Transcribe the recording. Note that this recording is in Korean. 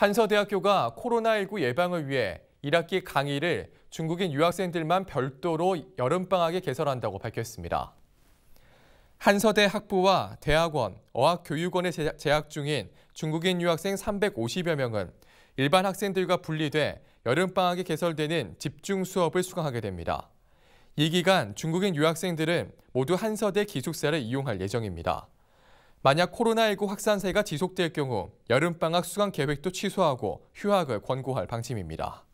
한서대학교가 코로나19 예방을 위해 1학기 강의를 중국인 유학생들만 별도로 여름방학에 개설한다고 밝혔습니다. 한서대 학부와 대학원, 어학교육원에 재학 중인 중국인 유학생 350여 명은 일반 학생들과 분리돼 여름방학에 개설되는 집중 수업을 수강하게 됩니다. 이 기간 중국인 유학생들은 모두 한서대 기숙사를 이용할 예정입니다. 만약 코로나19 확산세가 지속될 경우 여름방학 수강 계획도 취소하고 휴학을 권고할 방침입니다.